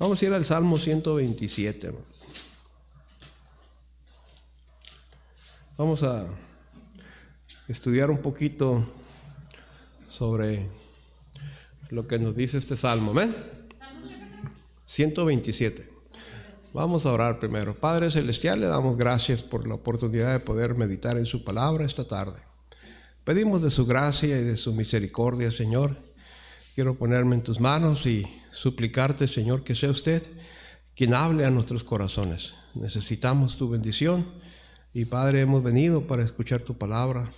Vamos a ir al Salmo 127. Vamos a estudiar un poquito sobre lo que nos dice este salmo. Amén. 127. Vamos a orar primero. Padre Celestial, le damos gracias por la oportunidad de poder meditar en su palabra esta tarde. Pedimos de su gracia y de su misericordia, Señor, quiero ponerme en tus manos y suplicarte, Señor, que sea usted quien hable a nuestros corazones. Necesitamos tu bendición y Padre, hemos venido para escuchar tu palabra,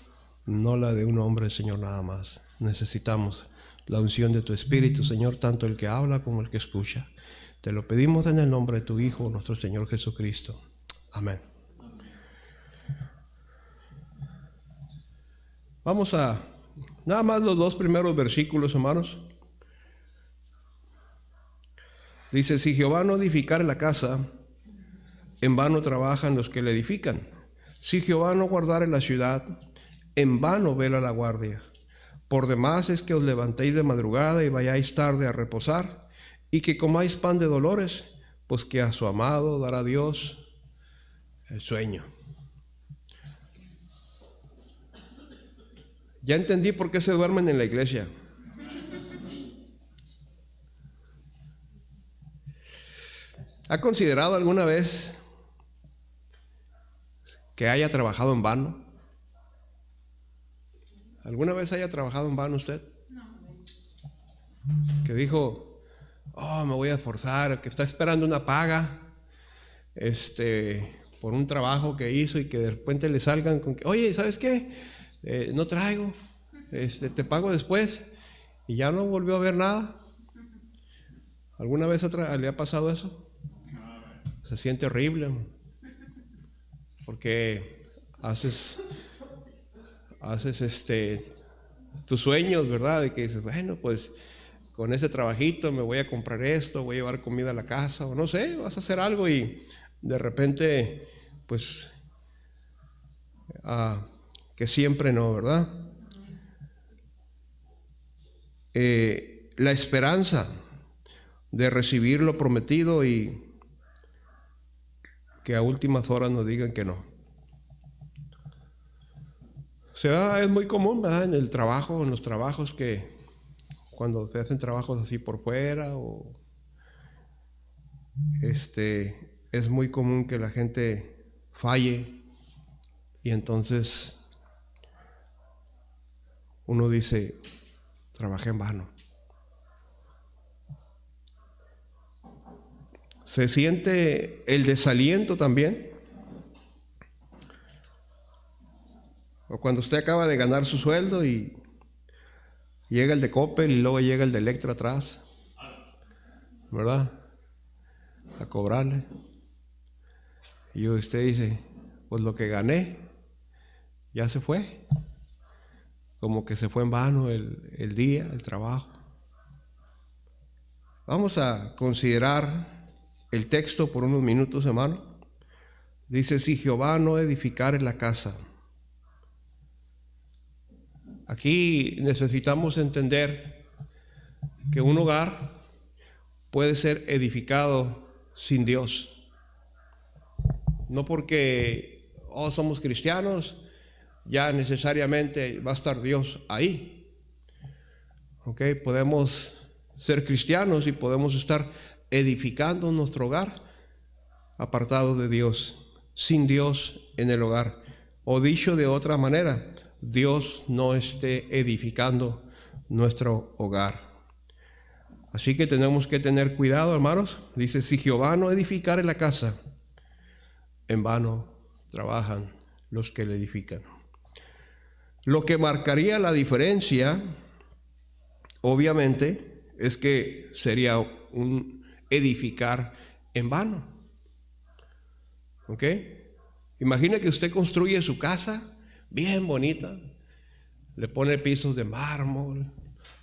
no la de un hombre, Señor, nada más. Necesitamos la unción de tu Espíritu, Señor, tanto el que habla como el que escucha. Te lo pedimos en el nombre de tu Hijo, nuestro Señor Jesucristo. Amén. Vamos a nada más los dos primeros versículos, hermanos. Dice, si Jehová no edificar la casa, en vano trabajan los que le edifican. Si Jehová no guardare la ciudad, en vano vela la guardia. Por demás es que os levantéis de madrugada y vayáis tarde a reposar, y que comáis pan de dolores, pues que a su amado dará Dios el sueño. Ya entendí por qué se duermen en la iglesia. ¿Ha considerado alguna vez que haya trabajado en vano? ¿Alguna vez haya trabajado en vano usted? Que dijo, oh, me voy a esforzar, que está esperando una paga este, por un trabajo que hizo y que de repente le salgan con que, oye, ¿sabes qué? Eh, no traigo, este, te pago después y ya no volvió a ver nada. ¿Alguna vez le ha pasado eso? se siente horrible, porque haces, haces este, tus sueños, ¿verdad? y que dices, bueno, pues con ese trabajito me voy a comprar esto, voy a llevar comida a la casa, o no sé, vas a hacer algo y de repente, pues, ah, que siempre no, ¿verdad? Eh, la esperanza de recibir lo prometido y que a últimas horas nos digan que no. O sea, es muy común en el trabajo, en los trabajos que cuando se hacen trabajos así por fuera o este es muy común que la gente falle y entonces uno dice trabajé en vano. ¿Se siente el desaliento también? O cuando usted acaba de ganar su sueldo y llega el de Coppel y luego llega el de Electra atrás, ¿verdad? A cobrarle. Y usted dice, pues lo que gané ya se fue. Como que se fue en vano el, el día, el trabajo. Vamos a considerar el texto por unos minutos, hermano. Dice, si Jehová no en la casa. Aquí necesitamos entender que un hogar puede ser edificado sin Dios. No porque, oh, somos cristianos, ya necesariamente va a estar Dios ahí. Ok, podemos ser cristianos y podemos estar edificando nuestro hogar apartado de Dios, sin Dios en el hogar. O dicho de otra manera, Dios no esté edificando nuestro hogar. Así que tenemos que tener cuidado, hermanos. Dice, si Jehová no en la casa, en vano trabajan los que le edifican. Lo que marcaría la diferencia, obviamente, es que sería un edificar en vano. ¿Ok? Imagina que usted construye su casa bien bonita, le pone pisos de mármol,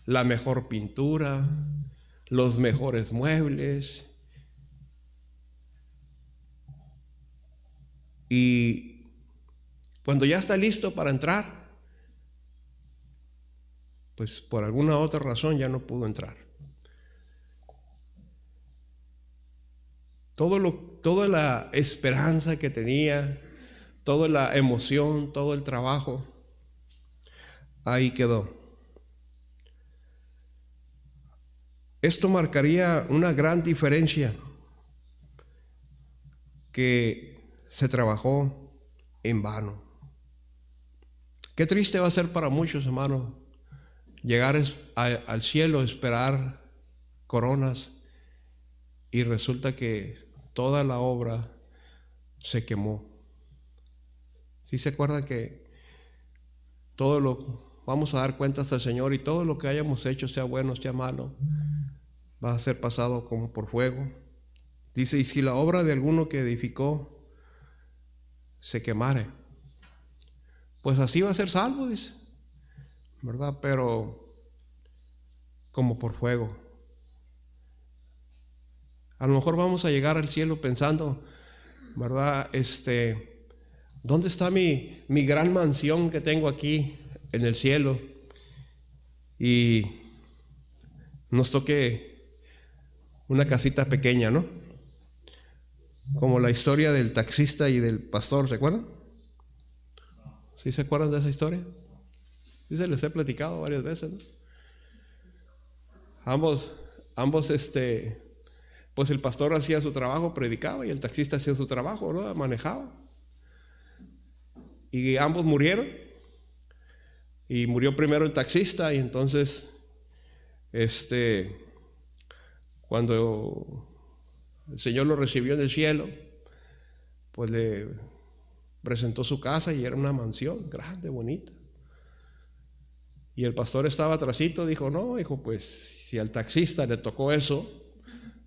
la mejor pintura, los mejores muebles. Y cuando ya está listo para entrar, pues por alguna otra razón ya no pudo entrar. Todo lo, toda la esperanza que tenía, toda la emoción, todo el trabajo, ahí quedó. Esto marcaría una gran diferencia que se trabajó en vano. Qué triste va a ser para muchos, hermanos, llegar al cielo, esperar coronas y resulta que toda la obra se quemó. Si se acuerda que todo lo vamos a dar cuentas al Señor y todo lo que hayamos hecho, sea bueno, sea malo, va a ser pasado como por fuego. Dice, y si la obra de alguno que edificó se quemare, pues así va a ser salvo, dice, ¿verdad? Pero como por fuego. A lo mejor vamos a llegar al cielo pensando, ¿verdad? Este, ¿dónde está mi, mi gran mansión que tengo aquí en el cielo? Y nos toque una casita pequeña, ¿no? Como la historia del taxista y del pastor, ¿se acuerdan? ¿Sí se acuerdan de esa historia? Sí se les he platicado varias veces, ¿no? Ambos, ambos, este, pues el pastor hacía su trabajo, predicaba, y el taxista hacía su trabajo, ¿no? manejaba. Y ambos murieron. Y murió primero el taxista, y entonces, este, cuando el Señor lo recibió en el cielo, pues le presentó su casa y era una mansión grande, bonita. Y el pastor estaba atrasito, dijo, no, hijo, pues si al taxista le tocó eso,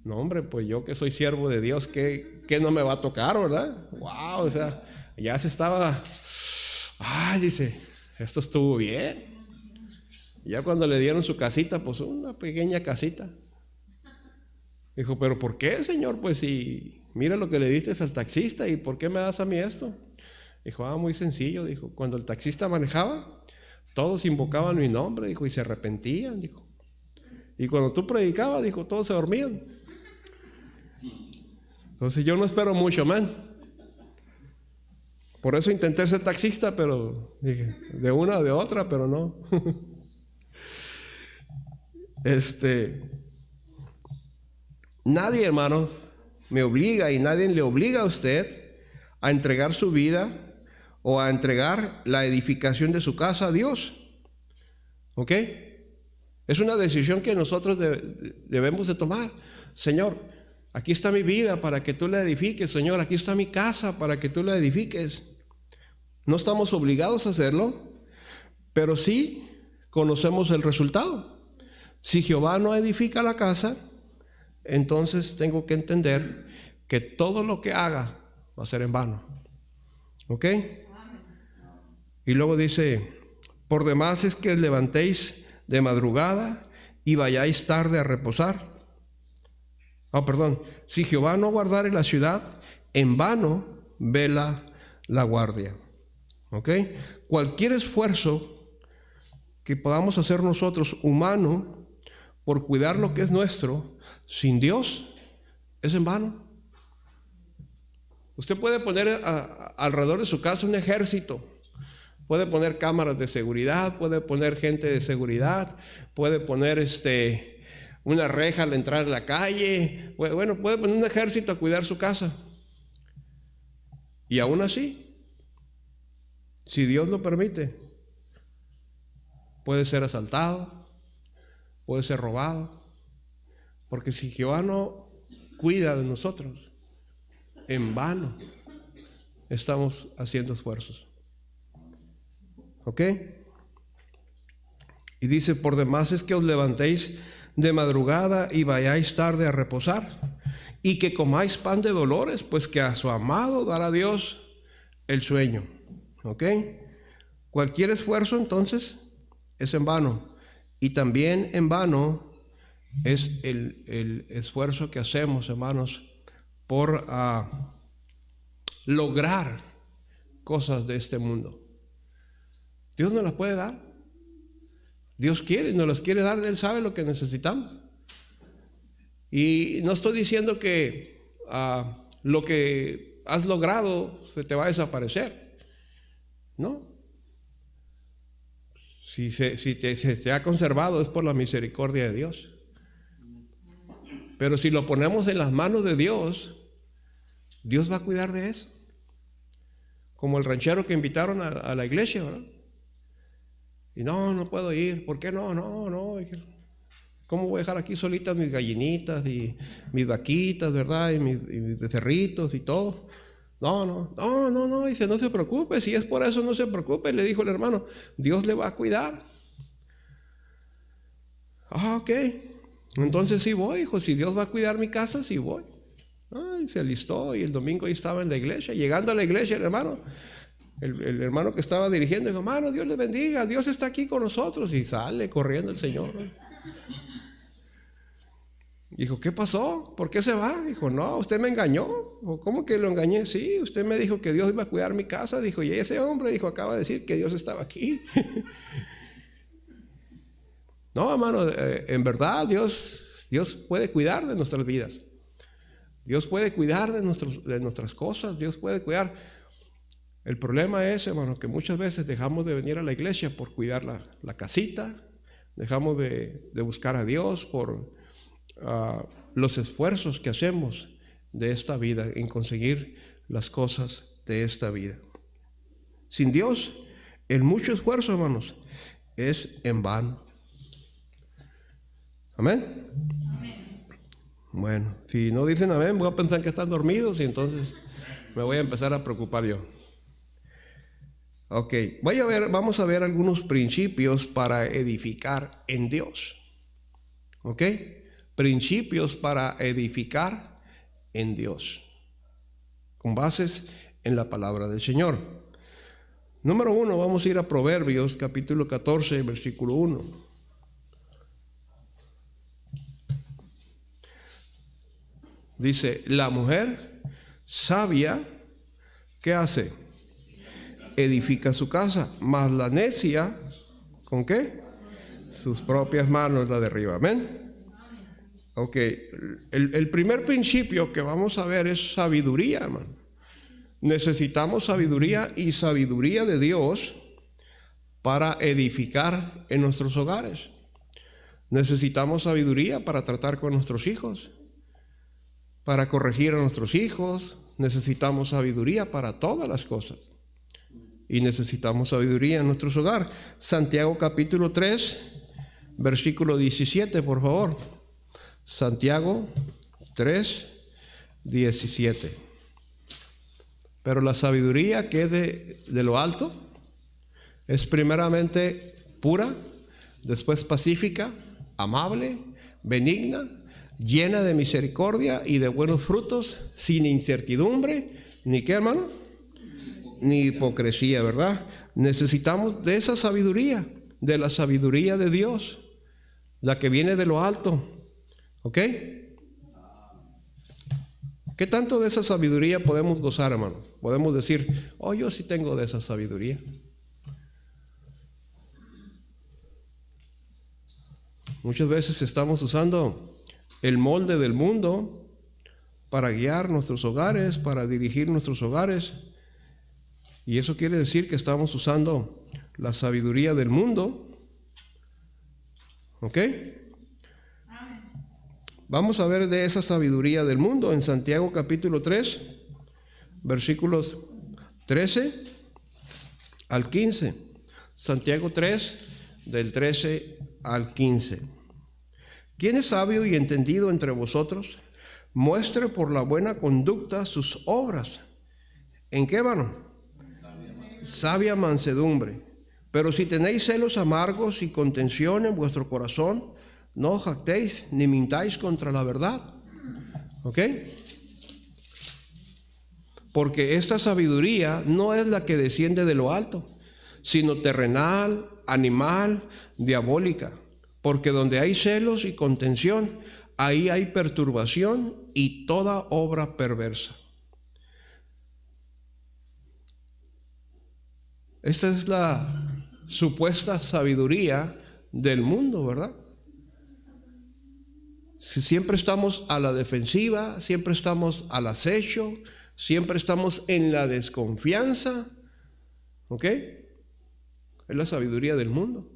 no, hombre, pues yo que soy siervo de Dios, ¿qué, no me va a tocar, verdad? ¡Wow! O sea, ya se estaba. ¡Ay! Dice, esto estuvo bien. Ya cuando le dieron su casita, pues una pequeña casita. Dijo, ¿pero por qué, señor? Pues si mira lo que le diste al taxista, ¿y por qué me das a mí esto? Dijo, ah, muy sencillo. Dijo, cuando el taxista manejaba, todos invocaban mi nombre, dijo, y se arrepentían, dijo. Y cuando tú predicabas, dijo, todos se dormían. Entonces yo no espero mucho, man. Por eso intenté ser taxista, pero dije, de una o de otra, pero no. este, nadie, hermanos, me obliga y nadie le obliga a usted a entregar su vida o a entregar la edificación de su casa a Dios. ¿Ok? Es una decisión que nosotros debemos de tomar. Señor, Aquí está mi vida para que tú la edifiques, Señor. Aquí está mi casa para que tú la edifiques. No estamos obligados a hacerlo, pero sí conocemos el resultado. Si Jehová no edifica la casa, entonces tengo que entender que todo lo que haga va a ser en vano. ¿Ok? Y luego dice, por demás es que levantéis de madrugada y vayáis tarde a reposar Ah, perdón, si Jehová no guardare la ciudad, en vano vela la guardia. ¿Ok? Cualquier esfuerzo que podamos hacer nosotros humanos por cuidar lo que es nuestro, sin Dios, es en vano. Usted puede poner eh, alrededor de su casa un ejército, puede poner cámaras de seguridad, puede poner gente de seguridad, puede poner este, una reja al entrar en la calle. Bueno, puede poner un ejército a cuidar su casa. Y aún así, si Dios lo permite, puede ser asaltado, puede ser robado. Porque si Jehová no cuida de nosotros, en vano estamos haciendo esfuerzos. ¿Ok? Y dice, por demás es que os levantéis de madrugada y vayáis tarde a reposar, y que comáis pan de dolores, pues que a su amado dará Dios el sueño. ¿Ok? Cualquier esfuerzo entonces es en vano. Y también en vano es el, esfuerzo que hacemos, hermanos, por ah, lograr cosas de este mundo. Dios no las puede dar. Dios quiere, nos las quiere dar, Él sabe lo que necesitamos. Y no estoy diciendo que ah, lo que has logrado se te va a desaparecer, ¿no? Si, se, si te, ha conservado es por la misericordia de Dios. Pero si lo ponemos en las manos de Dios, Dios va a cuidar de eso. Como el ranchero que invitaron a la iglesia, ¿verdad? Y no, no puedo ir. ¿Por qué no? No, no. ¿Cómo voy a dejar aquí solitas mis gallinitas y mis vaquitas, verdad? Y mis, y cerritos y todo. No, no, no, no, no. Dice, no se preocupe. Si es por eso, no se preocupe. Le dijo el hermano, Dios le va a cuidar. Ah, ok. Entonces sí voy, hijo. Si Dios va a cuidar mi casa, sí voy. Ay, se alistó y el domingo ahí estaba en la iglesia. Llegando a la iglesia, el hermano, el, hermano que estaba dirigiendo dijo, hermano, Dios le bendiga, Dios está aquí con nosotros. Y sale corriendo el Señor. Dijo, ¿qué pasó? ¿Por qué se va? Dijo, no, usted me engañó. o ¿Cómo que lo engañé? Sí, usted me dijo que Dios iba a cuidar mi casa. Dijo, y ese hombre dijo, acaba de decir que Dios estaba aquí. no, hermano, eh, en verdad Dios, Dios puede cuidar de nuestras vidas. Dios puede cuidar de, nuestros, de nuestras cosas. Dios puede cuidar. El problema es, hermano, que muchas veces dejamos de venir a la iglesia por cuidar la, casita, dejamos de, buscar a Dios por ah, los esfuerzos que hacemos de esta vida, en conseguir las cosas de esta vida. Sin Dios, el mucho esfuerzo, hermanos, es en vano. amén. Bueno, si no dicen amén, voy a pensar que están dormidos y entonces me voy a empezar a preocupar yo. Ok, a ver, vamos a ver algunos principios para edificar en Dios. Ok, principios para edificar en Dios, con bases en la palabra del Señor. Número uno, vamos a ir a Proverbios, capítulo 14, versículo 1. Dice, la mujer sabia, ¿qué hace? edifica su casa, mas la necia, ¿con qué? Sus propias manos la derriba. Amén. Ok, el, el primer principio que vamos a ver es sabiduría, Necesitamos sabiduría y sabiduría de Dios para edificar en nuestros hogares. Necesitamos sabiduría para tratar con nuestros hijos, para corregir a nuestros hijos. Necesitamos sabiduría para todas las cosas y necesitamos sabiduría en nuestros hogares. Santiago capítulo 3, versículo 17, por favor. Santiago 3, 17. Pero la sabiduría que es de, de lo alto es primeramente pura, después pacífica, amable, benigna, llena de misericordia y de buenos frutos, sin incertidumbre, ni qué hermano ni hipocresía, ¿verdad? Necesitamos de esa sabiduría, de la sabiduría de Dios, la que viene de lo alto. ¿Ok? ¿Qué tanto de esa sabiduría podemos gozar, hermano? Podemos decir, oh, yo sí tengo de esa sabiduría. Muchas veces estamos usando el molde del mundo para guiar nuestros hogares, para dirigir nuestros hogares. Y eso quiere decir que estamos usando la sabiduría del mundo. ¿Ok? Vamos a ver de esa sabiduría del mundo en Santiago capítulo 3, versículos 13 al 15. Santiago 3, del 13 al 15. ¿Quién es sabio y entendido entre vosotros? Muestre por la buena conducta sus obras. ¿En qué, van? sabia mansedumbre. Pero si tenéis celos amargos y contención en vuestro corazón, no jactéis ni mintáis contra la verdad. ¿Ok? Porque esta sabiduría no es la que desciende de lo alto, sino terrenal, animal, diabólica. Porque donde hay celos y contención, ahí hay perturbación y toda obra perversa. Esta es la supuesta sabiduría del mundo, ¿verdad? Siempre estamos a la defensiva, siempre estamos al acecho, siempre estamos en la desconfianza. ¿Ok? Es la sabiduría del mundo.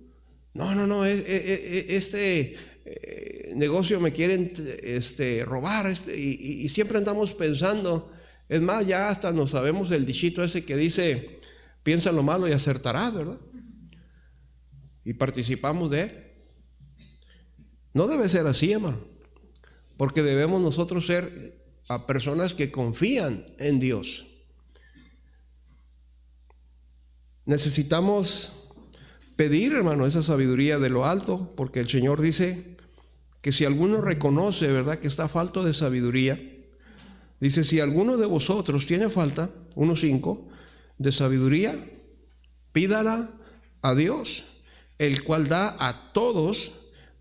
No, no, no, e, e, e, este eh, negocio me quieren este, robar este, y, siempre andamos pensando. Es más, ya hasta nos sabemos del dichito ese que dice, Piensa lo malo y acertará, ¿verdad? Y participamos de él. No debe ser así, hermano. Porque debemos nosotros ser eh, a personas que confían en Dios. Necesitamos pedir, hermano, esa sabiduría de lo alto, porque el Señor dice que si alguno reconoce, ¿verdad?, que está falto de sabiduría, dice, si alguno de vosotros tiene falta, uno cinco, de sabiduría, pídala a Dios, el cual da a todos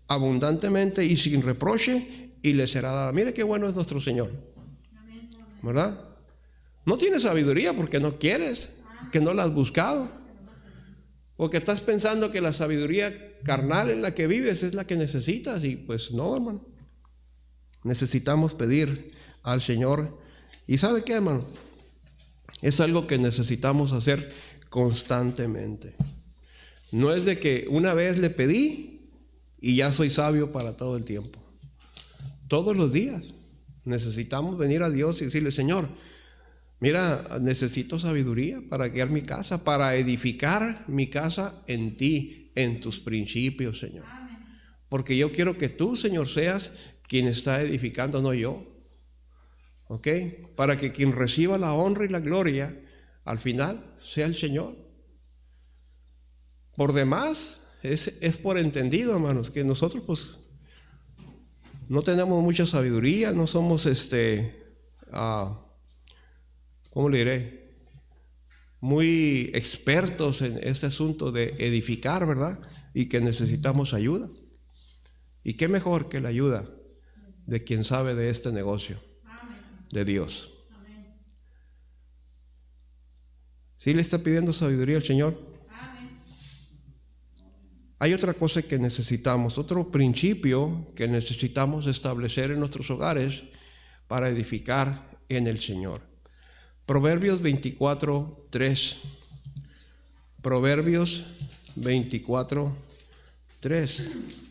abundantemente y sin reproche y le será dada. Mire qué bueno es nuestro Señor. ¿Verdad? No tiene sabiduría porque no quieres, que no la has buscado. Porque estás pensando que la sabiduría carnal en la que vives es la que necesitas y pues no, hermano. Necesitamos pedir al Señor. ¿Y sabe qué, hermano? Es algo que necesitamos hacer constantemente. No es de que una vez le pedí y ya soy sabio para todo el tiempo. Todos los días necesitamos venir a Dios y decirle, Señor, mira, necesito sabiduría para guiar mi casa, para edificar mi casa en ti, en tus principios, Señor. Porque yo quiero que tú, Señor, seas quien está edificando, no yo. ¿Ok? Para que quien reciba la honra y la gloria al final sea el Señor. Por demás, es, por entendido, hermanos, que nosotros pues no tenemos mucha sabiduría, no somos este, como ah, ¿cómo le diré? Muy expertos en este asunto de edificar, ¿verdad? Y que necesitamos ayuda. ¿Y qué mejor que la ayuda de quien sabe de este negocio? de Dios. ¿Sí le está pidiendo sabiduría al Señor? Hay otra cosa que necesitamos, otro principio que necesitamos establecer en nuestros hogares para edificar en el Señor. Proverbios 24, 3. Proverbios 24, 3.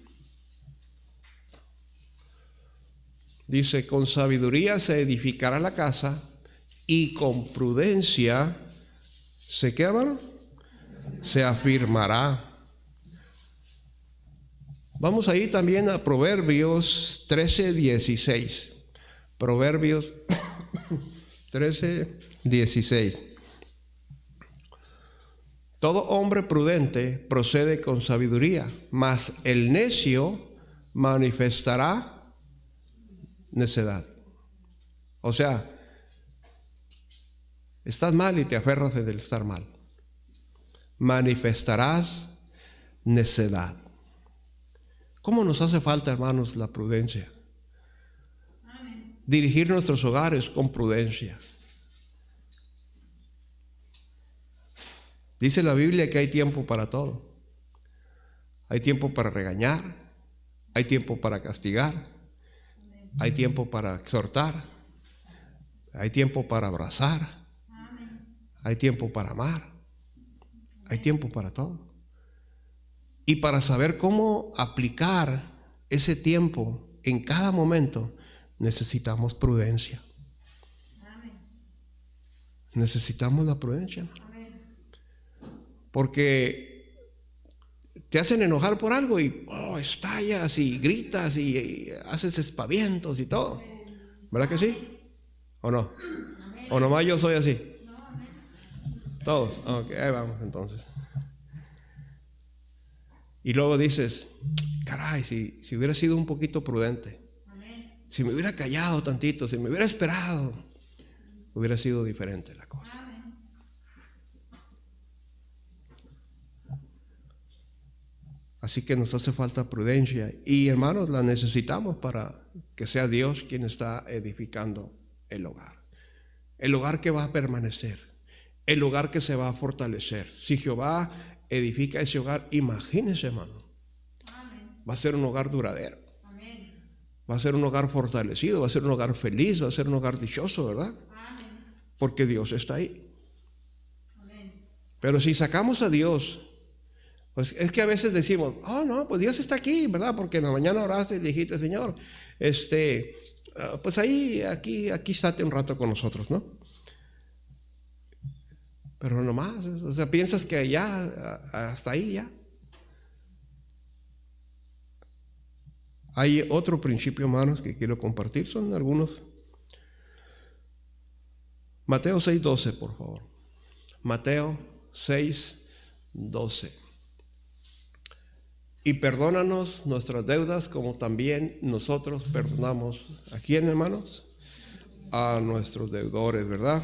Dice, con sabiduría se edificará la casa y con prudencia se queman Se afirmará. Vamos ahí también a Proverbios 13, 16. Proverbios 13, 16. Todo hombre prudente procede con sabiduría, mas el necio manifestará necedad. O sea, estás mal y te aferras del estar mal. Manifestarás necedad. ¿Cómo nos hace falta, hermanos, la prudencia? Dirigir nuestros hogares con prudencia. Dice la Biblia que hay tiempo para todo. Hay tiempo para regañar, hay tiempo para castigar, hay tiempo para exhortar. Hay tiempo para abrazar. Hay tiempo para amar. Hay tiempo para todo. Y para saber cómo aplicar ese tiempo en cada momento, necesitamos prudencia. Necesitamos la prudencia. Porque te hacen enojar por algo y oh, estallas y gritas y, haces espavientos y todo. ¿Verdad que sí? ¿O no? ¿O nomás yo soy así? Todos. Ok, ahí vamos entonces. Y luego dices, caray, si hubiera sido un poquito prudente, si me hubiera callado tantito, si me hubiera esperado, hubiera sido diferente la cosa. Así que nos hace falta prudencia y hermanos, la necesitamos para que sea Dios quien está edificando el hogar. El hogar que va a permanecer, el hogar que se va a fortalecer. Si Jehová edifica ese hogar, imagínese, hermano, va a ser un hogar duradero. Va a ser un hogar fortalecido, va a ser un hogar feliz, va a ser un hogar dichoso, ¿verdad? Porque Dios está ahí. Pero si sacamos a Dios pues es que a veces decimos, oh no, pues Dios está aquí, ¿verdad? Porque en la mañana oraste y dijiste, Señor, este, ah, pues ahí, aquí, aquí estate un rato con nosotros, ¿no? Pero nomás, o sea, piensas que ya, hasta ahí ya. Hay otro principio, hermanos, que quiero compartir, son algunos. Mateo 12, por favor. Mateo 6.12 y perdónanos nuestras deudas como también nosotros perdonamos a quién, hermanos? A nuestros deudores, ¿verdad?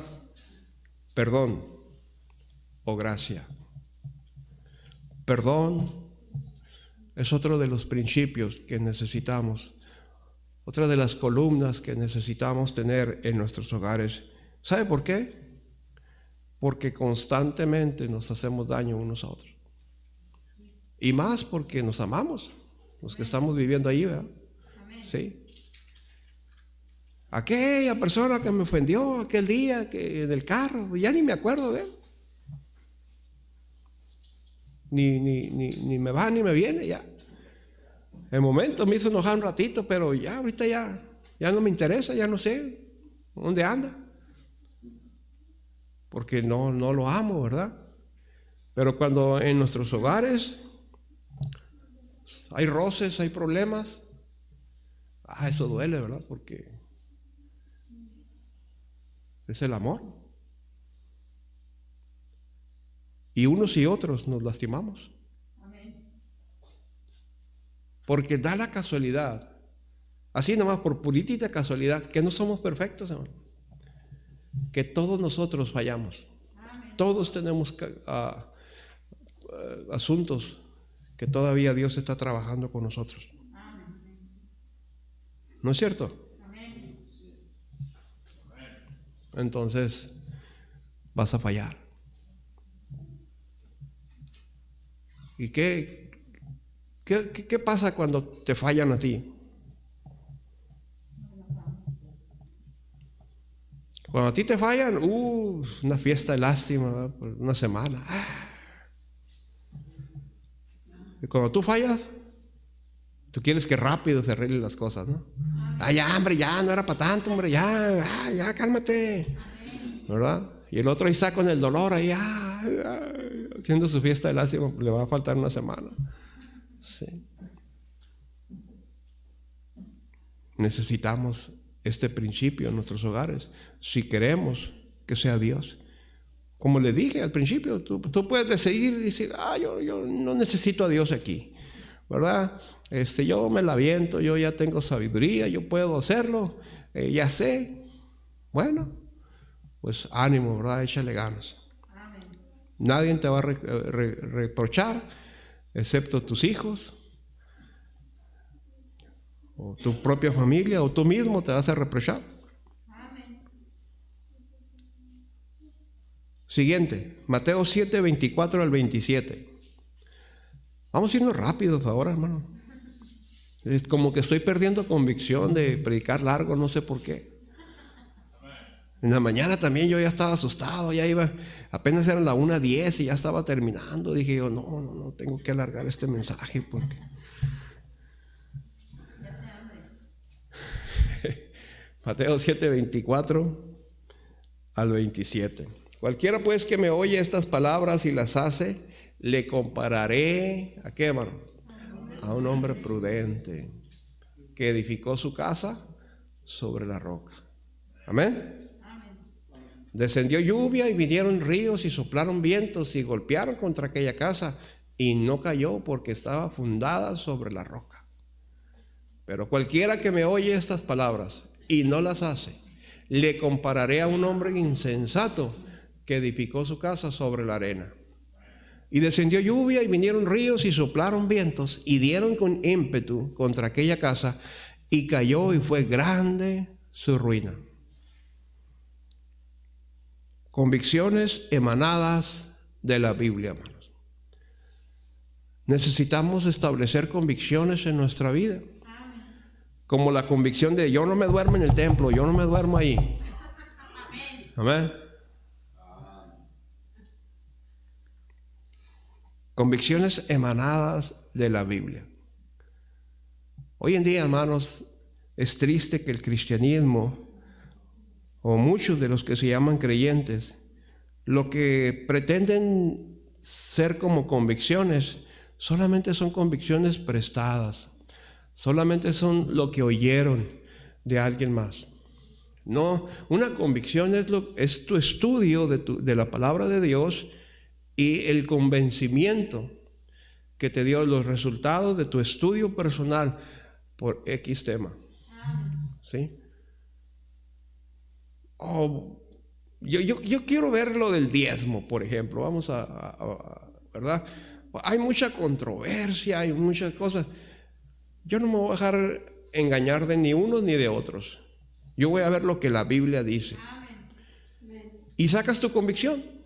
Perdón o gracia. Perdón es otro de los principios que necesitamos, otra de las columnas que necesitamos tener en nuestros hogares. ¿Sabe por qué? Porque constantemente nos hacemos daño unos a otros. Y más porque nos amamos, los que estamos viviendo ahí, ¿verdad? Sí. Aquella persona que me ofendió aquel día que en el carro, ya ni me acuerdo de él. Ni, me va ni me viene ya. El momento me hizo enojar un ratito, pero ya ahorita ya, ya no me interesa, ya no sé dónde anda. Porque no, no lo amo, ¿verdad? Pero cuando en nuestros hogares hay roces, hay problemas. Ah, eso duele, ¿verdad? Porque es el amor. Y unos y otros nos lastimamos. Porque da la casualidad, así nomás por puritita casualidad, que no somos perfectos, hermano. Que todos nosotros fallamos. Todos tenemos ah, eh, asuntos que todavía Dios está trabajando con nosotros. ¿No es cierto? Entonces vas a fallar. ¿Y qué, qué, pasa cuando te fallan a ti? Cuando a ti te fallan, uh, una fiesta de lástima, una semana. Ah. Cuando tú fallas, tú quieres que rápido se arreglen las cosas, ¿no? Ah, ya, hombre, ya, no era para tanto, hombre, ya, ya, cálmate. ¿Verdad? Y el otro ahí está con el dolor, ahí, haciendo su fiesta de lástima, le va a faltar una semana. Necesitamos este principio en nuestros hogares si queremos que sea Dios como le dije al principio, tú, puedes decidir y decir, ah, yo, yo, no necesito a Dios aquí, ¿verdad? Este, yo me la viento, yo ya tengo sabiduría, yo puedo hacerlo, eh, ya sé. Bueno, pues ánimo, ¿verdad? Échale ganas. Nadie te va a eh, reprochar, excepto tus hijos, o tu propia familia, o tú mismo te vas a reprochar. Siguiente, Mateo 7, 24 al 27. Vamos a irnos rápidos ahora, hermano. Es como que estoy perdiendo convicción de predicar largo, no sé por qué. En la mañana también yo ya estaba asustado, ya iba, apenas era la 1.10 y ya estaba terminando. Dije yo, no, no, no, tengo que alargar este mensaje porque... Mateo 7, 24 al 27. Cualquiera pues que me oye estas palabras y las hace, le compararé a qué, A un hombre prudente que edificó su casa sobre la roca. Amén. Descendió lluvia y vinieron ríos y soplaron vientos y golpearon contra aquella casa y no cayó porque estaba fundada sobre la roca. Pero cualquiera que me oye estas palabras y no las hace, le compararé a un hombre insensato que edificó su casa sobre la arena. Y descendió lluvia y vinieron ríos y soplaron vientos y dieron con ímpetu contra aquella casa y cayó y fue grande su ruina. Convicciones emanadas de la Biblia, hermanos. Necesitamos establecer convicciones en nuestra vida. Como la convicción de yo no me duermo en el templo, yo no me duermo ahí. Amén. Convicciones emanadas de la Biblia. Hoy en día, hermanos, es triste que el cristianismo o muchos de los que se llaman creyentes, lo que pretenden ser como convicciones, solamente son convicciones prestadas, solamente son lo que oyeron de alguien más. No, una convicción es, lo, es tu estudio de, de la palabra de Dios y el convencimiento que te dio los resultados de tu estudio personal por X tema. ¿Sí? Oh, yo, quiero ver lo del diezmo, por ejemplo. Vamos a, ¿verdad? Hay mucha controversia, hay muchas cosas. Yo no me voy a dejar engañar de ni unos ni de otros. Yo voy a ver lo que la Biblia dice. Y sacas tu convicción.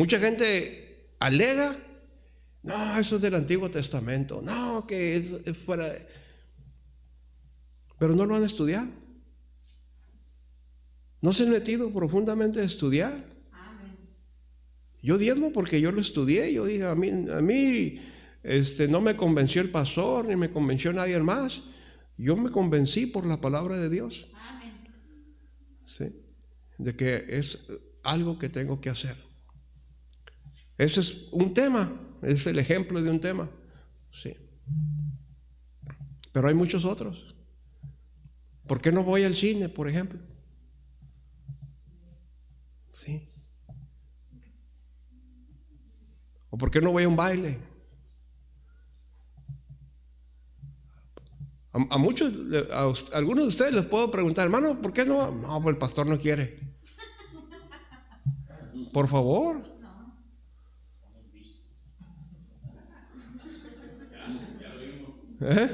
Mucha gente alega, no, eso es del Antiguo Testamento, no, que es, fuera Pero no lo han estudiado. No se han metido profundamente a estudiar. Yo diezmo porque yo lo estudié, yo dije, a mí, a mí este, no me convenció el pastor, ni me convenció nadie más. Yo me convencí por la palabra de Dios. De que es algo que tengo que hacer. Ese es un tema, es el ejemplo de un tema. Sí. Pero hay muchos otros. ¿Por qué no voy al cine, por ejemplo? Sí. ¿O por qué no voy a un baile? A, muchos, a, algunos de ustedes les puedo preguntar, hermano, ¿por qué no? No, el pastor no quiere. Por favor. ¿Eh?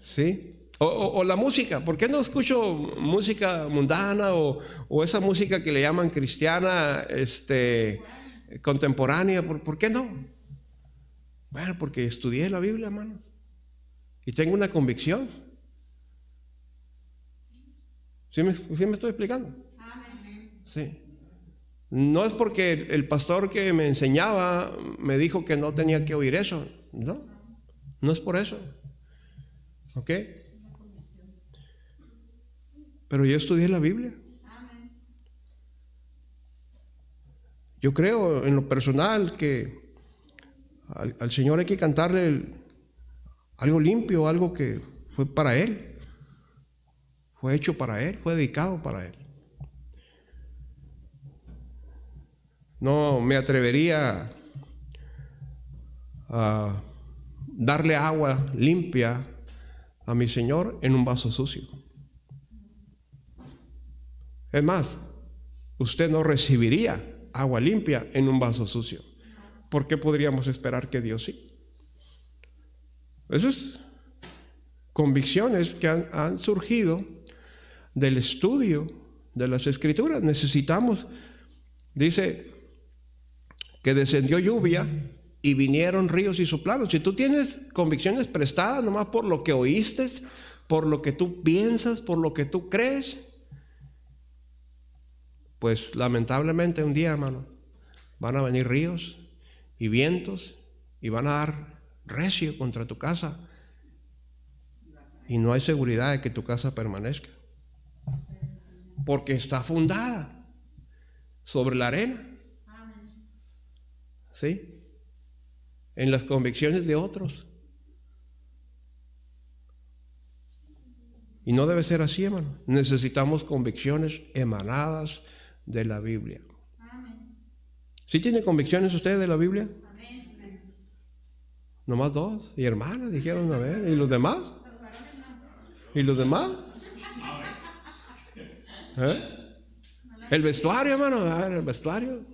¿Sí? O, la música, ¿por qué no escucho música mundana o, esa música que le llaman cristiana este, contemporánea? ¿Por, qué no? Bueno, porque estudié la Biblia, hermanos, y tengo una convicción. ¿Si me, sí me estoy explicando? Sí. No es porque el pastor que me enseñaba me dijo que no tenía que oír eso. No, no es por eso. ¿Ok? Pero yo estudié la Biblia. Yo creo en lo personal que al, Señor hay que cantarle algo limpio, algo que fue para Él. Fue hecho para Él, fue dedicado para Él. No me atrevería a darle agua limpia a mi Señor en un vaso sucio. Es más, usted no recibiría agua limpia en un vaso sucio. ¿Por qué podríamos esperar que Dios sí? Esas convicciones que han, surgido del estudio de las escrituras. Necesitamos, dice que descendió lluvia y vinieron ríos y soplaron. Si tú tienes convicciones prestadas nomás por lo que oíste, por lo que tú piensas, por lo que tú crees, pues lamentablemente un día, hermano, van a venir ríos y vientos y van a dar recio contra tu casa. Y no hay seguridad de que tu casa permanezca. Porque está fundada sobre la arena. ¿sí? En las convicciones de otros. Y no debe ser así, hermano. Necesitamos convicciones emanadas de la Biblia. ¿Sí tiene convicciones usted de la Biblia? Nomás dos. Y hermanas dijeron una vez. ¿Y los demás? ¿Y los demás? ¿Eh? El vestuario, hermano. A el vestuario.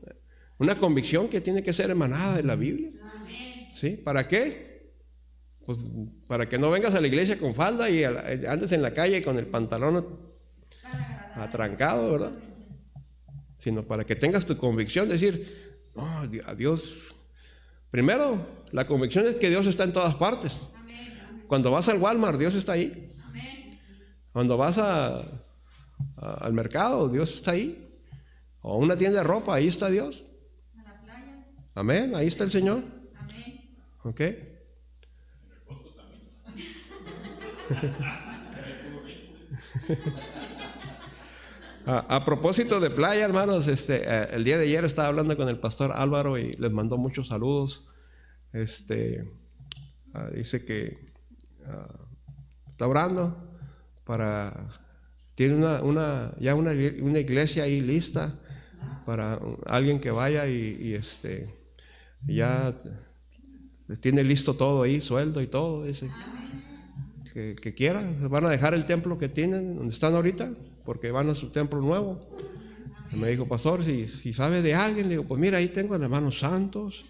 Una convicción que tiene que ser emanada de la Biblia. ¿Sí? ¿Para qué? Pues para que no vengas a la iglesia con falda y andes en la calle con el pantalón atrancado, ¿verdad? Sino para que tengas tu convicción, decir, oh, a Dios. Primero, la convicción es que Dios está en todas partes. Cuando vas al Walmart, Dios está ahí. Cuando vas al mercado, Dios está ahí. O a una tienda de ropa, ahí está Dios. Amén, ahí está el Señor. Amén. ¿Ok? a, propósito de playa, hermanos, este, eh, el día de ayer estaba hablando con el pastor Álvaro y les mandó muchos saludos. Este, ah, dice que ah, está orando para tiene una, una ya una, iglesia ahí lista para alguien que vaya y, y este ya tiene listo todo ahí, sueldo y todo, ese Que, quiera quieran, van a dejar el templo que tienen, donde están ahorita, porque van a su templo nuevo. me dijo, pastor, si, sabe de alguien, le digo, pues mira, ahí tengo el hermano Santos,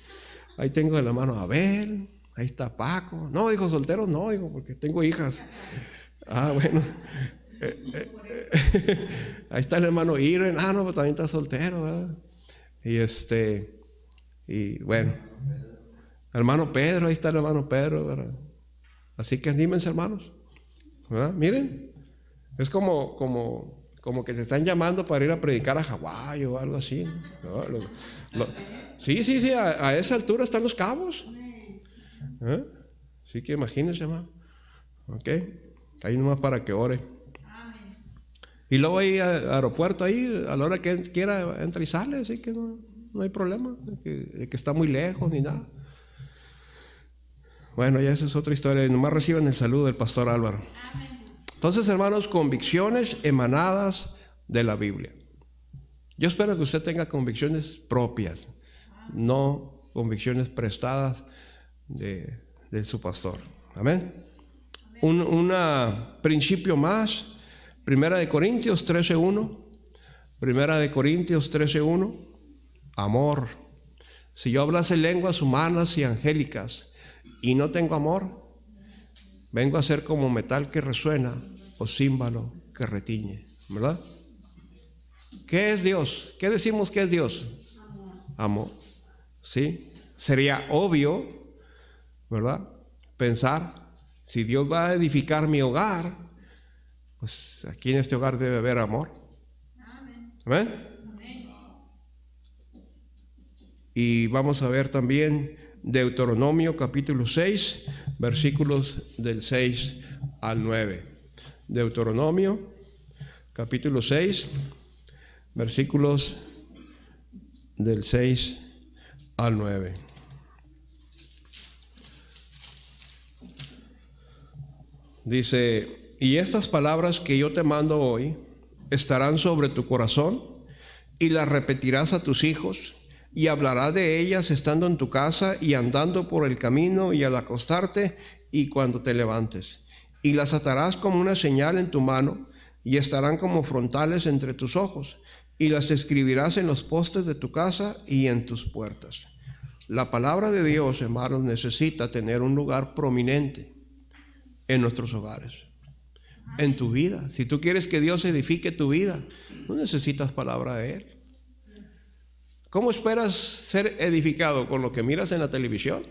ahí tengo el hermano Abel, ahí está Paco. No, dijo, soltero no, digo, porque tengo hijas. Ah, bueno. Eh, eh, ahí está el hermano Irene, ah, no, pero pues también está soltero, ¿verdad? Y este, y bueno, hermano Pedro, ahí está el hermano Pedro, ¿verdad? Así que anímense, hermanos. ¿verdad? Miren, es como, como, como que se están llamando para ir a predicar a Hawái o algo así. sí, sí, sí, a, esa altura están los cabos. ¿Eh? Así que imagínense, hermano. ¿Ok? Ahí nomás para que ore. Y luego ahí al aeropuerto, ahí, a la hora que quiera, entra y sale, así que no no hay problema de que, está muy lejos ni nada. Bueno, ya esa es otra historia. nomás reciben el saludo del pastor Álvaro. Entonces, hermanos, convicciones emanadas de la Biblia. Yo espero que usted tenga convicciones propias, no convicciones prestadas de, su pastor. Amén. Un principio más, Primera de Corintios 13.1. Primera de Corintios 13.1 amor. Si yo hablase lenguas humanas y angélicas y no tengo amor, vengo a ser como metal que resuena o címbalo que retiñe, ¿verdad? ¿Qué es Dios? ¿Qué decimos que es Dios? Amor. ¿Sí? Sería obvio, ¿verdad? Pensar, si Dios va a edificar mi hogar, pues aquí en este hogar debe haber amor. Amén. ¿Amén? Y vamos a ver también Deuteronomio capítulo 6, versículos del 6 al 9. Deuteronomio capítulo 6, versículos del 6 al 9. Dice, y estas palabras que yo te mando hoy estarán sobre tu corazón y las repetirás a tus hijos y hablarás de ellas estando en tu casa y andando por el camino y al acostarte y cuando te levantes. Y las atarás como una señal en tu mano y estarán como frontales entre tus ojos y las escribirás en los postes de tu casa y en tus puertas. La palabra de Dios, hermanos, necesita tener un lugar prominente en nuestros hogares, en tu vida. Si tú quieres que Dios edifique tu vida, no necesitas palabra de Él. ¿Cómo esperas ser edificado? ¿Con lo que miras en la televisión?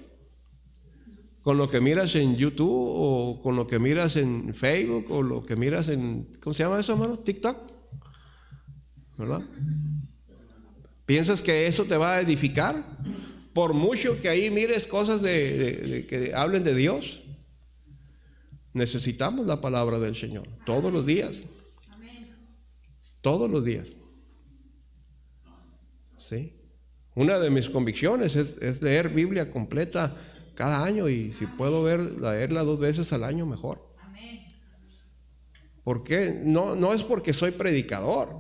¿Con lo que miras en YouTube? ¿O con lo que miras en Facebook? ¿O lo que miras en... ¿Cómo se llama eso, hermano? TikTok. ¿Verdad? ¿Piensas que eso te va a edificar? Por mucho que ahí mires cosas que hablen de Dios. Necesitamos la palabra del Señor todos los días. Todos los días. ¿Sí? Una de mis convicciones es, leer Biblia completa cada año y si puedo leerla dos veces al año mejor. ¿Por qué? No, no es porque soy predicador,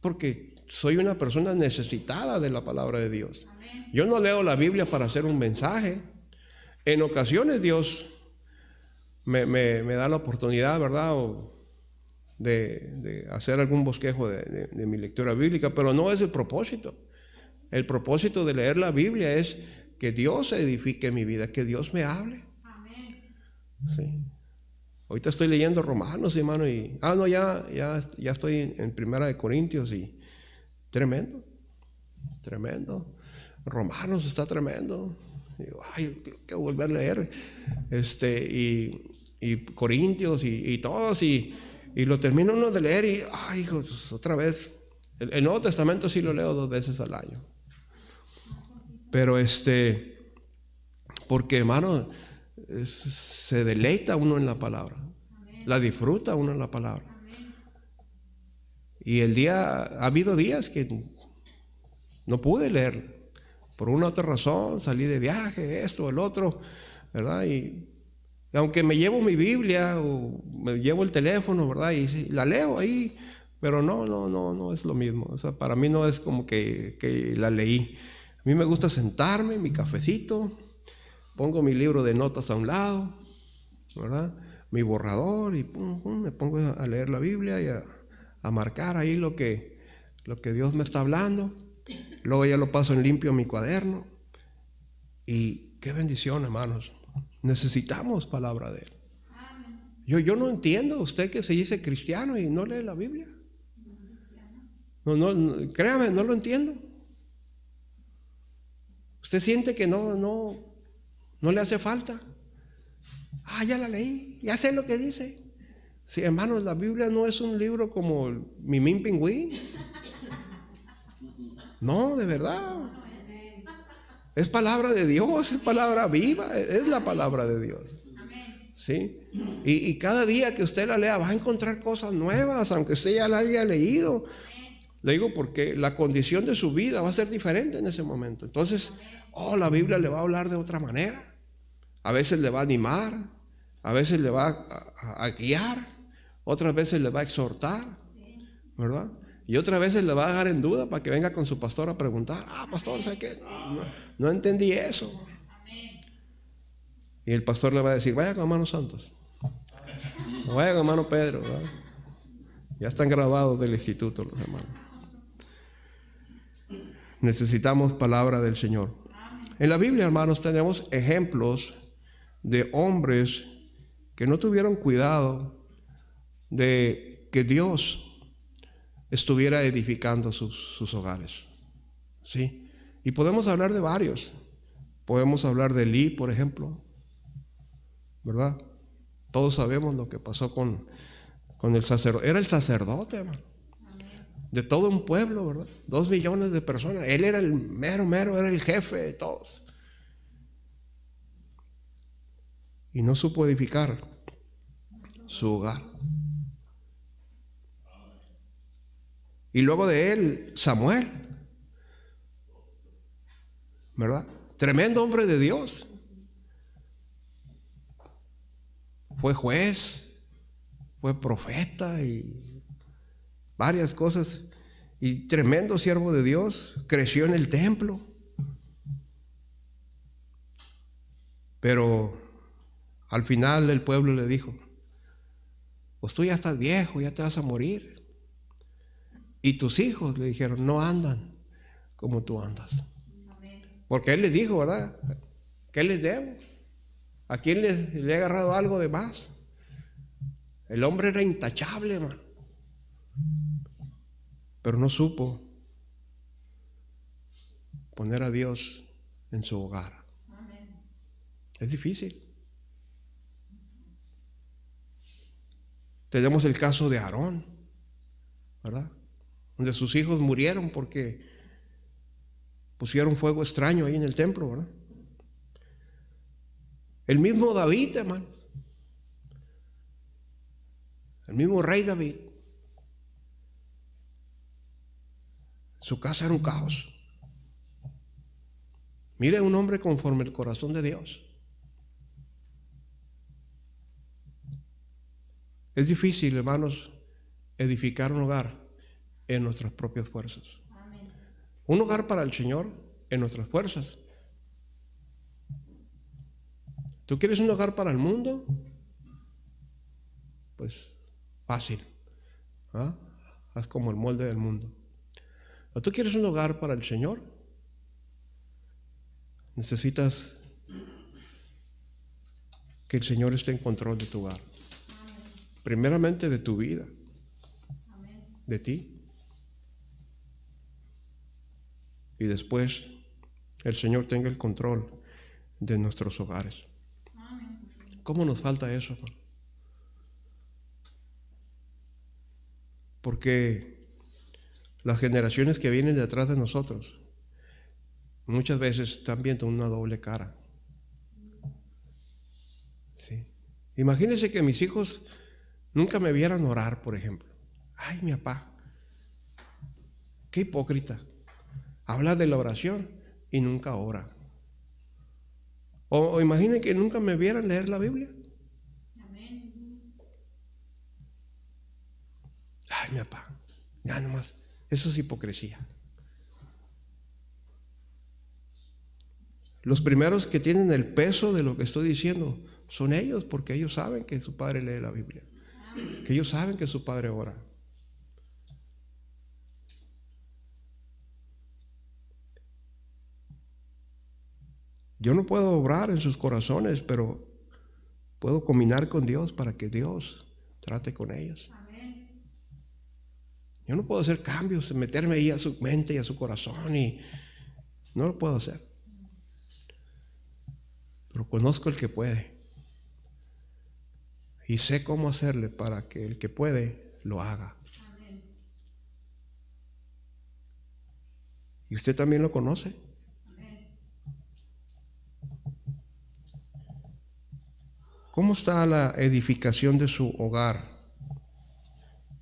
porque soy una persona necesitada de la palabra de Dios. Yo no leo la Biblia para hacer un mensaje. En ocasiones Dios me, da la oportunidad, ¿verdad? de, hacer algún bosquejo de mi lectura bíblica, pero no es el propósito. El propósito de leer la Biblia es que Dios edifique mi vida, que Dios me hable. Amén. Sí. Ahorita estoy leyendo Romanos, hermano, y ah no, ya ya estoy en Primera de Corintios y tremendo. Tremendo. Romanos está tremendo. Digo, ay, quiero volver a leer este y, y Corintios y, y todos y, lo termino uno de leer y ay, pues otra vez el, Nuevo Testamento sí lo leo dos veces al año. Pero este, porque hermano, se deleita uno en la palabra, la disfruta uno en la palabra. Y el día, ha habido días que no pude leer, por una otra razón, salí de viaje, esto, el otro, ¿verdad? Y aunque me llevo mi Biblia o me llevo el teléfono, ¿verdad? Y la leo ahí, pero no, no, no, no es lo mismo. O sea, para mí no es como que, que la leí mí me gusta sentarme, mi cafecito, pongo mi libro de notas a un lado, Mi borrador y me pongo a leer la Biblia y a, marcar ahí lo que, lo que Dios me está hablando. Luego ya lo paso en limpio mi cuaderno. Y qué bendición, hermanos. Necesitamos palabra de Él. Yo, yo no entiendo usted que se dice cristiano y no lee la Biblia. No, no, créame, no lo entiendo. Usted siente que no, no, no le hace falta. Ah, ya la leí, ya sé lo que dice. Sí, hermanos, la Biblia no es un libro como Mimín Pingüín. No, de verdad. Es palabra de Dios, es palabra viva, es la palabra de Dios. ¿Sí? Y, y, cada día que usted la lea va a encontrar cosas nuevas, aunque usted ya la haya leído. Le digo porque la condición de su vida va a ser diferente en ese momento. Entonces, oh, la Biblia le va a hablar de otra manera. A veces le va a animar, a veces le va a, guiar, otras veces le va a exhortar, ¿verdad? Y otras veces le va a dejar en duda para que venga con su pastor a preguntar, ah, pastor, ¿sabes qué? No, entendí eso. Y el pastor le va a decir, vaya con manos santos. Vaya con hermano Pedro, ¿verdad? Ya están grabados del instituto los hermanos. Necesitamos palabra del Señor. En la Biblia, hermanos, tenemos ejemplos de hombres que no tuvieron cuidado de que Dios estuviera edificando sus, hogares. ¿Sí? Y podemos hablar de varios. Podemos hablar de Lee, por ejemplo. ¿Verdad? Todos sabemos lo que pasó con, con el sacerdote. Era el sacerdote, de todo un pueblo, ¿verdad? Dos millones de personas. Él era el mero, mero, era el jefe de todos. Y no supo edificar su hogar. Y luego de él, Samuel, ¿verdad? Tremendo hombre de Dios. Fue juez, fue profeta y varias cosas. Y tremendo siervo de Dios, creció en el templo. Pero al final el pueblo le dijo, pues tú ya estás viejo, ya te vas a morir. Y tus hijos le dijeron, no andan como tú andas. Porque él les dijo, ¿verdad? ¿Qué les debo? ¿A quién les, le he agarrado algo de más? El hombre era intachable, hermano pero no supo poner a Dios en su hogar. Es difícil. Tenemos el caso de Aarón, ¿verdad? Donde sus hijos murieron porque pusieron fuego extraño ahí en el templo, ¿verdad? El mismo David, hermanos. El mismo rey David Su casa era un caos. Mire un hombre conforme el corazón de Dios. Es difícil, hermanos, edificar un hogar en nuestras propias fuerzas. Un hogar para el Señor en nuestras fuerzas. ¿Tú quieres un hogar para el mundo? Pues fácil. ¿ah? Haz como el molde del mundo. ¿Tú quieres un hogar para el Señor? Necesitas que el Señor esté en control de tu hogar. Primeramente de tu vida, de ti. Y después el Señor tenga el control de nuestros hogares. ¿Cómo nos falta eso? Porque las generaciones que vienen detrás de nosotros, muchas veces están viendo una doble cara. Imagínense que mis hijos nunca me vieran orar, por ejemplo. Ay, mi papá, qué hipócrita. Habla de la oración y nunca ora. O, o imaginen que nunca me vieran leer la Biblia. Ay, mi papá, ya nomás eso es hipocresía. Los primeros que tienen el peso de lo que estoy diciendo son ellos, porque ellos saben que su padre lee la Biblia, que ellos saben que su padre ora. Yo no puedo obrar en sus corazones, pero puedo combinar con Dios para que Dios trate con ellos. Yo no puedo hacer cambios, meterme ahí a su mente y a su corazón y no lo puedo hacer. Pero conozco el que puede. Y sé cómo hacerle para que el que puede lo haga. Y usted también lo conoce. ¿Cómo está la edificación de su hogar?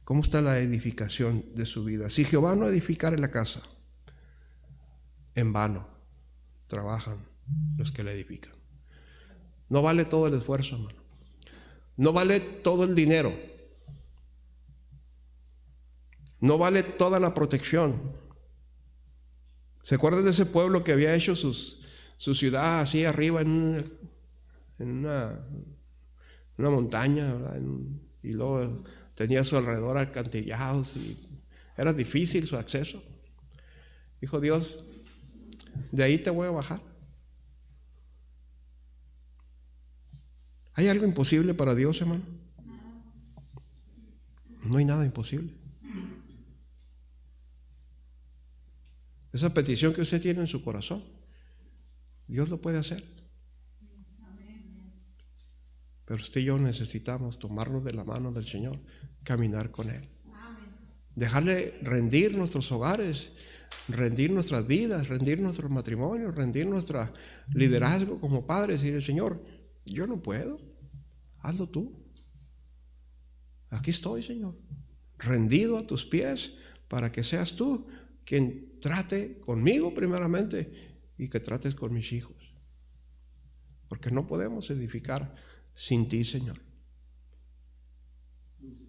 ¿Cómo está la edificación de su vida? Si Jehová no edificara la casa, en vano trabajan los que la edifican. No vale todo el esfuerzo, hermano. No vale todo el dinero. No vale toda la protección. ¿Se acuerdan de ese pueblo que había hecho sus, su ciudad así arriba en una, montaña? y luego tenía su alrededor alcantillados y era difícil su acceso. Dijo Dios, de ahí te voy a bajar. ¿Hay algo imposible para Dios, hermano? No hay nada imposible. Esa petición que usted tiene en su corazón, Dios lo puede hacer. Pero usted y yo necesitamos tomarnos de la mano del Señor, caminar con Él. Dejarle rendir nuestros hogares, rendir nuestras vidas, rendir nuestros matrimonios, rendir nuestro liderazgo como padres y decirle, Señor, yo no puedo, hazlo tú. Aquí estoy, Señor, rendido a tus pies para que seas tú quien trate conmigo primeramente y que trates con mis hijos. Porque no podemos edificar sin ti, Señor.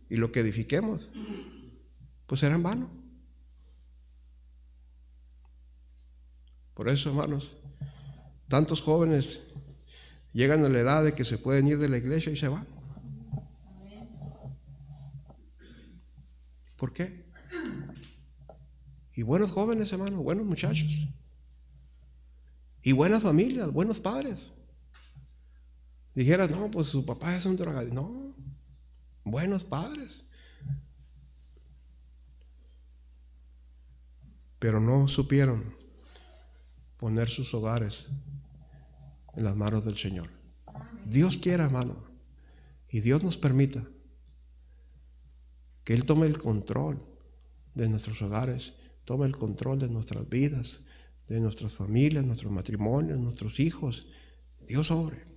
Y lo que edifiquemos, pues será en vano. Por eso, hermanos, tantos jóvenes llegan a la edad de que se pueden ir de la iglesia y se van. ¿Por qué? Y buenos jóvenes, hermanos, buenos muchachos. Y buenas familias, buenos padres dijera no, pues su papá es un drogadicto. No, buenos padres. Pero no supieron poner sus hogares en las manos del Señor. Dios quiera, hermano, y Dios nos permita que Él tome el control de nuestros hogares, tome el control de nuestras vidas, de nuestras familias, nuestros matrimonios, nuestros hijos. Dios sobre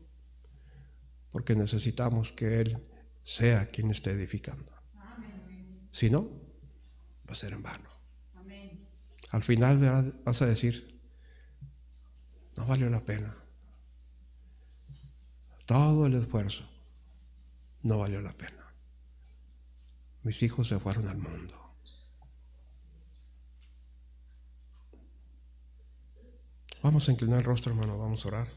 porque necesitamos que Él sea quien esté edificando. Si no, va a ser en vano. Al final vas a decir, no valió la pena. Todo el esfuerzo no valió la pena. Mis hijos se fueron al mundo. Vamos a inclinar el rostro, hermano, vamos a orar.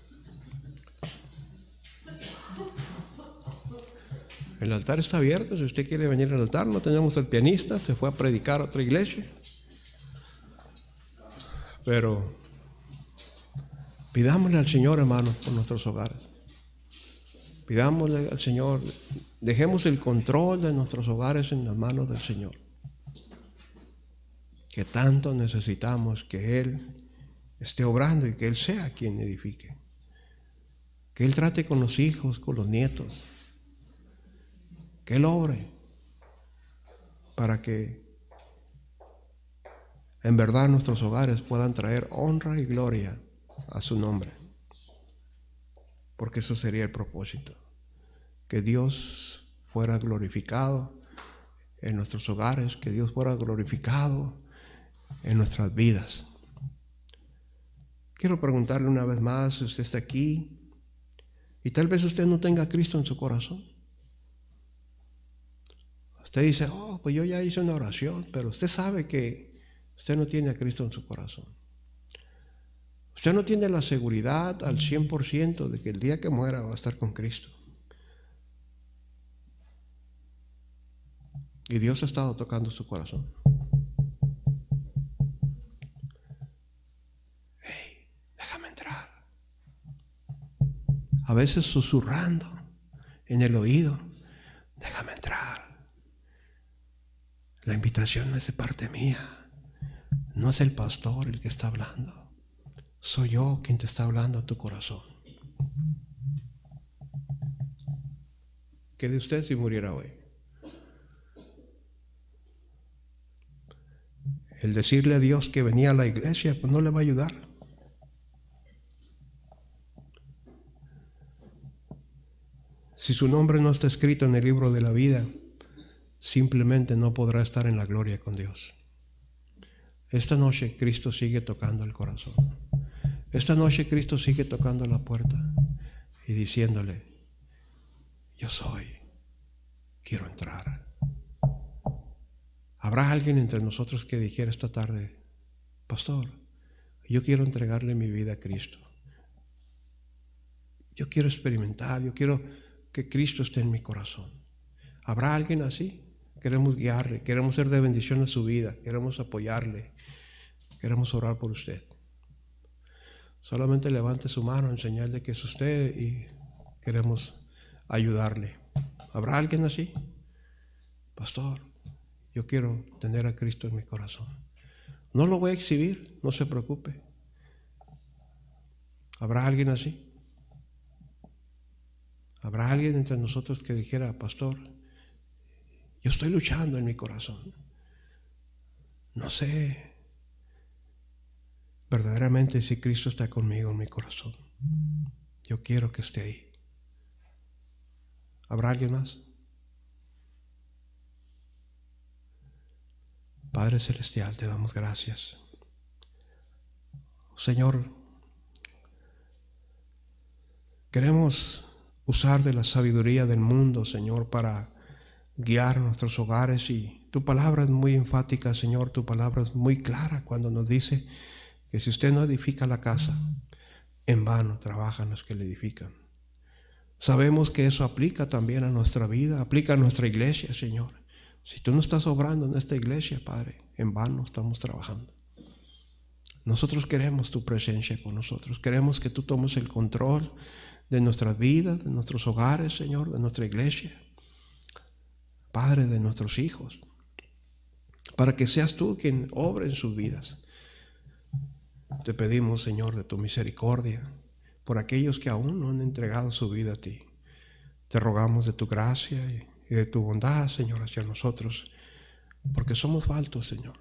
El altar está abierto, si usted quiere venir al altar, no tenemos al pianista, se fue a predicar a otra iglesia. Pero pidámosle al Señor, hermanos, por nuestros hogares. Pidámosle al Señor, dejemos el control de nuestros hogares en las manos del Señor. Que tanto necesitamos que Él esté obrando y que Él sea quien edifique. Que Él trate con los hijos, con los nietos, que Él obre para que en verdad nuestros hogares puedan traer honra y gloria a su nombre. Porque eso sería el propósito, que Dios fuera glorificado en nuestros hogares, que Dios fuera glorificado en nuestras vidas. Quiero preguntarle una vez más si usted está aquí y tal vez usted no tenga Cristo en su corazón. Usted dice, oh, pues yo ya hice una oración, pero usted sabe que usted no tiene a Cristo en su corazón. Usted no tiene la seguridad al 100% de que el día que muera va a estar con Cristo. Y Dios ha estado tocando su corazón. Hey, déjame entrar. A veces susurrando en el oído, déjame entrar. La invitación no es de parte mía. No es el pastor el que está hablando. Soy yo quien te está hablando a tu corazón. ¿Qué de usted si muriera hoy? El decirle a Dios que venía a la iglesia, pues no le va a ayudar. Si su nombre no está escrito en el libro de la vida, simplemente no podrá estar en la gloria con Dios. Esta noche Cristo sigue tocando el corazón. Esta noche Cristo sigue tocando la puerta y diciéndole, yo soy, quiero entrar. ¿Habrá alguien entre nosotros que dijera esta tarde, pastor, yo quiero entregarle mi vida a Cristo? Yo quiero experimentar, yo quiero que Cristo esté en mi corazón. ¿Habrá alguien así? queremos guiarle, queremos ser de bendición a su vida, queremos apoyarle, queremos orar por usted. Solamente levante su mano en señal de que es usted y queremos ayudarle. ¿Habrá alguien así? Pastor, yo quiero tener a Cristo en mi corazón. No lo voy a exhibir, no se preocupe. ¿Habrá alguien así? ¿Habrá alguien entre nosotros que dijera, pastor, yo estoy luchando en mi corazón. No sé verdaderamente si Cristo está conmigo en mi corazón. Yo quiero que esté ahí. ¿Habrá alguien más? Padre Celestial, te damos gracias. Señor, queremos usar de la sabiduría del mundo, Señor, para guiar nuestros hogares y tu palabra es muy enfática, Señor, tu palabra es muy clara cuando nos dice que si usted no edifica la casa, en vano trabajan los que le edifican. Sabemos que eso aplica también a nuestra vida, aplica a nuestra iglesia, Señor. Si tú no estás obrando en esta iglesia, Padre, en vano estamos trabajando. Nosotros queremos tu presencia con nosotros. Queremos que tú tomes el control de nuestras vidas, de nuestros hogares, Señor, de nuestra iglesia padre de nuestros hijos, para que seas tú quien obre en sus vidas. Te pedimos, Señor, de tu misericordia por aquellos que aún no han entregado su vida a ti. Te rogamos de tu gracia y de tu bondad, Señor, hacia nosotros, porque somos faltos, Señor,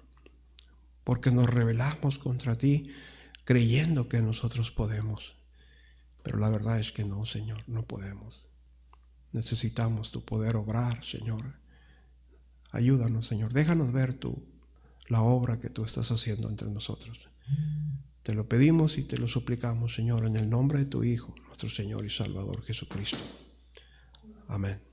porque nos rebelamos contra ti creyendo que nosotros podemos. Pero la verdad es que no, Señor, no podemos. Necesitamos tu poder obrar, Señor, Ayúdanos, Señor. Déjanos ver tú la obra que tú estás haciendo entre nosotros. Te lo pedimos y te lo suplicamos, Señor, en el nombre de tu Hijo, nuestro Señor y Salvador Jesucristo. Amén.